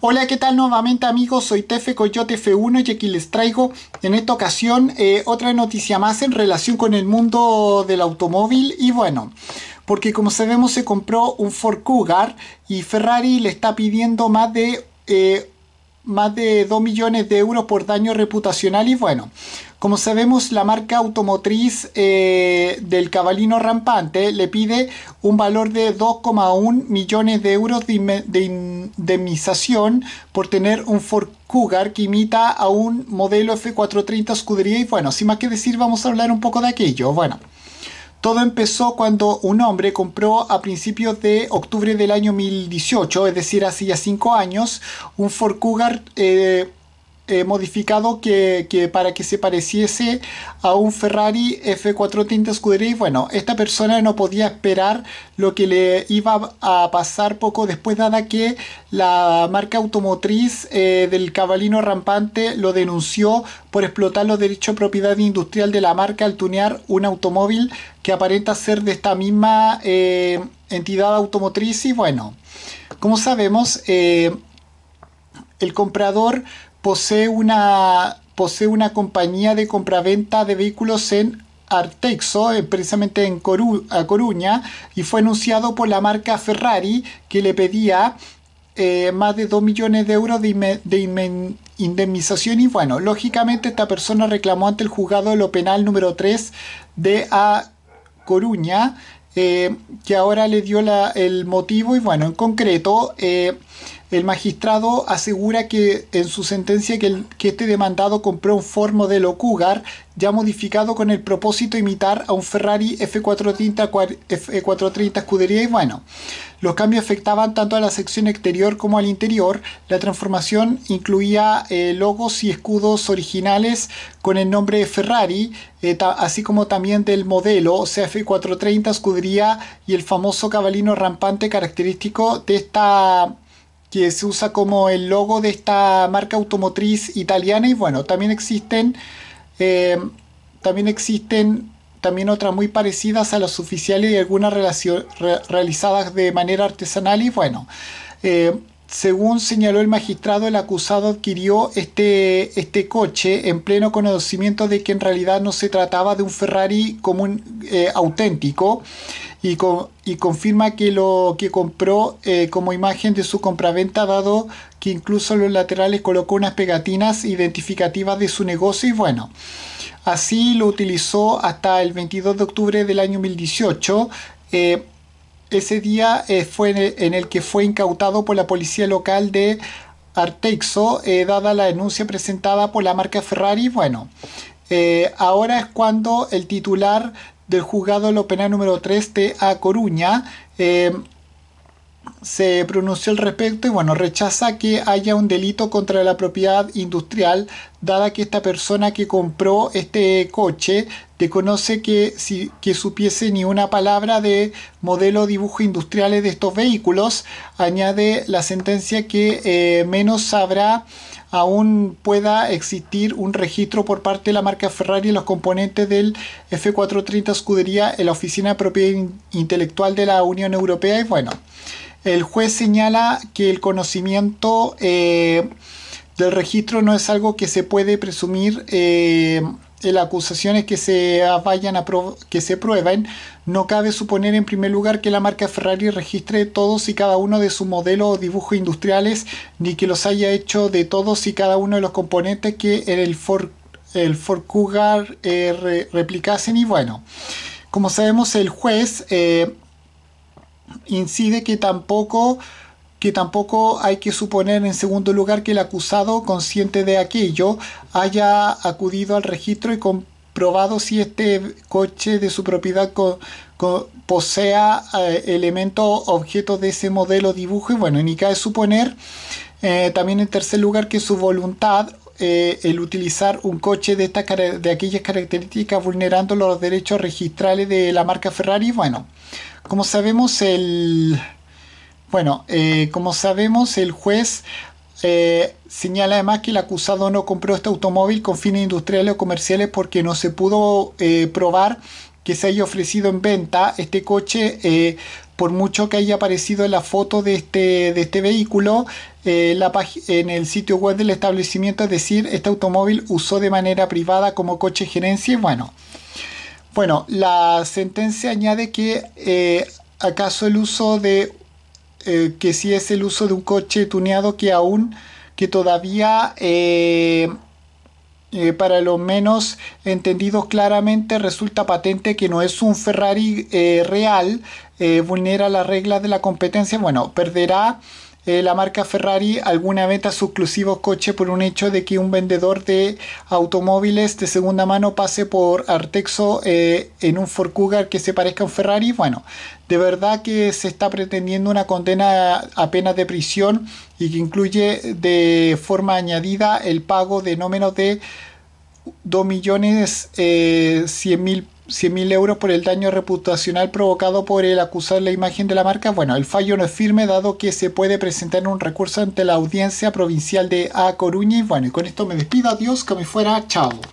Hola, ¿qué tal nuevamente amigos? Soy Tefe Coyote F1 y aquí les traigo en esta ocasión eh, otra noticia más en relación con el mundo del automóvil y bueno, porque como sabemos se compró un Ford Cougar y Ferrari le está pidiendo más de... Eh, más de 2 millones de euros por daño reputacional y bueno, como sabemos la marca automotriz eh, del cabalino rampante le pide un valor de 2,1 millones de euros de indemnización por tener un Ford Cougar que imita a un modelo F430 Scuderia y bueno, sin más que decir vamos a hablar un poco de aquello. Bueno. Todo empezó cuando un hombre compró a principios de octubre del año 2018, es decir, hacía ya 5 años, un Ford Cougar eh, eh, modificado que, para que se pareciese a un Ferrari F4 Tinta Scuderia. Y bueno, esta persona no podía esperar lo que le iba a pasar poco después, dada que la marca automotriz eh, del cabalino rampante lo denunció por explotar los derechos de propiedad industrial de la marca al tunear un automóvil que aparenta ser de esta misma eh, entidad automotriz. Y bueno, como sabemos, el comprador posee una, posee una compañía de compraventa de vehículos en Artexo, eh, precisamente en Coru a Coruña, y fue anunciado por la marca Ferrari que le pedía eh, más de 2 millones de euros de, indemnización. Y bueno, lógicamente esta persona reclamó ante el juzgado de lo penal número 3 de A Coruña, eh, que ahora le dio la, el motivo. Y bueno, en concreto... El magistrado asegura que en su sentencia que, este demandado compró un Ford modelo Cougar ya modificado con el propósito de imitar a un Ferrari F430, f y bueno, los cambios afectaban tanto a la sección exterior como al interior. La transformación incluía eh, logos y escudos originales con el nombre de Ferrari, eh, así como también del modelo, o sea, F430 escudería y el famoso cabalino rampante característico de esta que se usa como el logo de esta marca automotriz italiana y bueno, también existen, eh, también existen también otras muy parecidas a las oficiales y algunas realizadas de manera artesanal y bueno, eh, según señaló el magistrado, el acusado adquirió este, este, coche en pleno conocimiento de que en realidad no se trataba de un Ferrari eh, auténtico y, confirma que lo que compró eh, como imagen de su compraventa, dado que incluso en los laterales colocó unas pegatinas identificativas de su negocio y bueno. Así lo utilizó hasta el 22 de octubre del año 2018. Eh, ese día eh, fue en el, que fue incautado por la policía local de Artexo, dada la denuncia presentada por la marca Ferrari. Bueno, ahora es cuando el titular del juzgado de lo penal número 3 de A Coruña. Eh, se pronunció al respecto y bueno, rechaza que haya un delito contra la propiedad industrial, dada que esta persona que compró este coche desconoce que, si, supiese ni una palabra de modelo dibujo industriales de estos vehículos, añade la sentencia que eh, menos sabrá aún pueda existir un registro por parte de la marca Ferrari los componentes del F430 escudería en la Oficina de Propiedad Intelectual de la Unión Europea y bueno, el juez señala que el conocimiento eh, del registro no es algo que se puede presumir eh, en las acusaciones que se vayan a que se prueben. No cabe suponer en primer lugar que la marca Ferrari registre todos y cada uno de sus modelos o dibujos industriales, ni que los haya hecho de todos y cada uno de los componentes que en el Ford, el Ford Cougar eh, replicasen. Y bueno, como sabemos, el juez eh, incide que tampoco que tampoco hay que suponer en segundo lugar que el acusado consciente de aquello haya acudido al registro y comprobado si este coche de su propiedad posea eh, elementos objetos de ese modelo dibujo y bueno, ni cabe suponer eh, también en tercer lugar que su voluntad eh, el utilizar un coche de, de aquellas características vulnerando los derechos registrales de la marca Ferrari? Bueno, como sabemos, el, bueno, eh, como sabemos, el juez eh, señala además que el acusado no compró este automóvil con fines industriales o comerciales porque no se pudo probar que se haya ofrecido en venta este coche por mucho que haya aparecido la foto de este, de este vehículo eh, en el sitio web del establecimiento, es decir, este automóvil usó de manera privada como coche gerencia y bueno. Bueno, la sentencia añade que eh, acaso el uso de, eh, que si es el uso de un coche tuneado que aún, que todavía eh, para los menos entendidos claramente resulta patente que no es un Ferrari eh, real, eh, vulnera las reglas de la competencia, bueno, perderá eh, la marca Ferrari alguna vez a su exclusivo coche por un hecho de que un vendedor de automóviles de segunda mano pase por Artexo eh, en un Ford Cougar que se parezca a un Ferrari. Bueno, de verdad que se está pretendiendo una condena a de prisión y que incluye de forma añadida el pago de no menos de 2.100.000 millones eh, 100.000 euros por el daño reputacional provocado por el acusar la imagen de la marca. Bueno, el fallo no es firme dado que se puede presentar un recurso ante la audiencia provincial de A Coruña. Y bueno, y con esto me despido. Adiós, que me fuera. Chao.